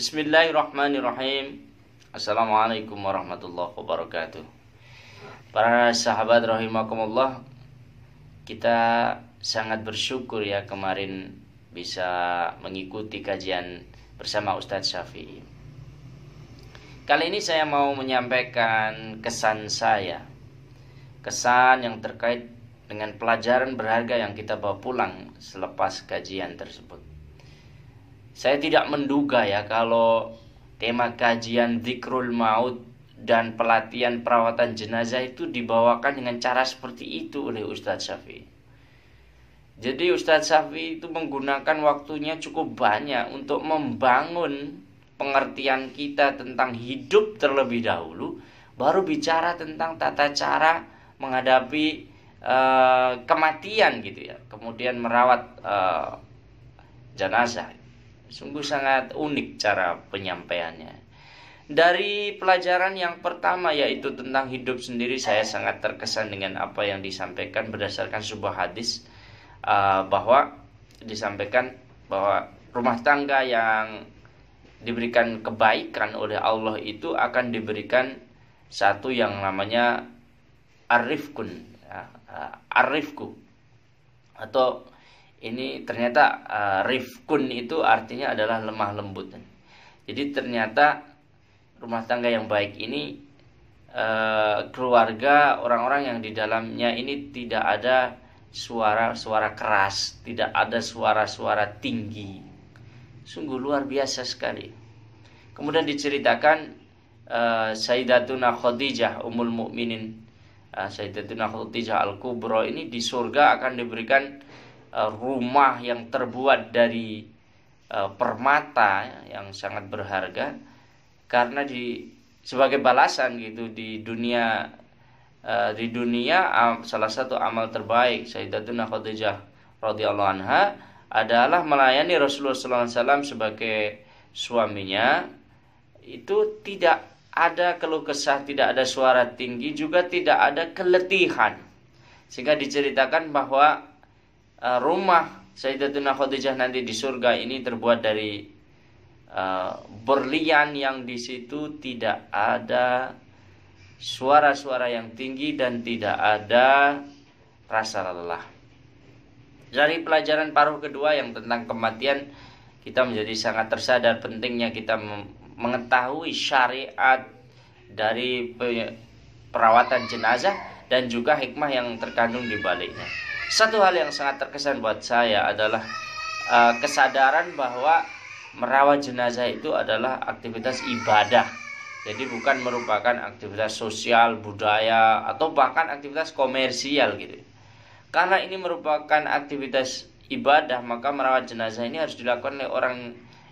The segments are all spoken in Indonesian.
Bismillahirrahmanirrahim. Assalamualaikum warahmatullahi wabarakatuh. Para sahabat rahimakumullah, kita sangat bersyukur ya kemarin bisa mengikuti kajian bersama Ustadz Syafi'i. Kali ini saya mau menyampaikan kesan saya. Kesan yang terkait dengan pelajaran berharga yang kita bawa pulang selepas kajian tersebut. Saya tidak menduga ya kalau tema kajian zikrul maut dan pelatihan perawatan jenazah itu dibawakan dengan cara seperti itu oleh Ustadz Syafi'i. Jadi Ustadz Syafi'i itu menggunakan waktunya cukup banyak untuk membangun pengertian kita tentang hidup terlebih dahulu, baru bicara tentang tata cara menghadapi uh, kematian gitu ya, kemudian merawat uh, jenazah. Sungguh sangat unik cara penyampaiannya. Dari pelajaran yang pertama yaitu tentang hidup sendiri saya sangat terkesan dengan apa yang disampaikan berdasarkan sebuah hadis eh, bahwa disampaikan bahwa rumah tangga yang diberikan kebaikan oleh Allah itu akan diberikan satu yang namanya arifkun ya, eh, arifku atau ini ternyata uh, eh, rifkun itu artinya adalah lemah lembut. Jadi ternyata rumah tangga yang baik ini uh, keluarga orang-orang yang di dalamnya ini tidak ada suara-suara keras, tidak ada suara-suara tinggi. Sungguh luar biasa sekali. Kemudian diceritakan uh, Sayyidatuna Khadijah Ummul Mukminin uh, Sayyidatuna Khadijah Al-Kubra ini di surga akan diberikan Eh, rumah yang terbuat dari eh, permata yang sangat berharga karena di sebagai balasan gitu di dunia eh, di dunia salah satu amal terbaik Sayyidatuna Khadijah radhiyallahu anha adalah melayani Rasulullah SAW sebagai suaminya itu tidak ada keluh kesah, tidak ada suara tinggi, juga tidak ada keletihan. Sehingga diceritakan bahwa Eh, rumah Sayyidatuna Khadijah nanti di surga ini terbuat dari uh, berlian yang di situ tidak ada suara-suara yang tinggi dan tidak ada rasa lelah. Dari pelajaran paruh kedua yang tentang kematian, kita menjadi sangat tersadar pentingnya kita mengetahui syariat dari perawatan jenazah dan juga hikmah yang terkandung di baliknya. Satu hal yang sangat terkesan buat saya adalah uh, kesadaran bahwa merawat jenazah itu adalah aktivitas ibadah. Jadi bukan merupakan aktivitas sosial, budaya atau bahkan aktivitas komersial gitu. Karena ini merupakan aktivitas ibadah, maka merawat jenazah ini harus dilakukan oleh orang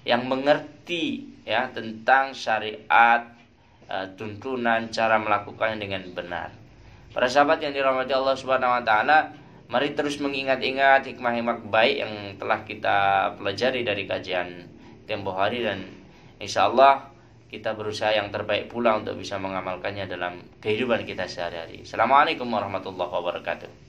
yang mengerti ya tentang syariat, eh, tuntunan cara melakukannya dengan benar. Para sahabat yang dirahmati Allah Subhanahu wa taala, Mari terus mengingat-ingat hikmah-hikmah baik yang telah kita pelajari dari kajian tempo hari dan insya Allah kita berusaha yang terbaik pula untuk bisa mengamalkannya dalam kehidupan kita sehari-hari. Assalamualaikum warahmatullahi wabarakatuh.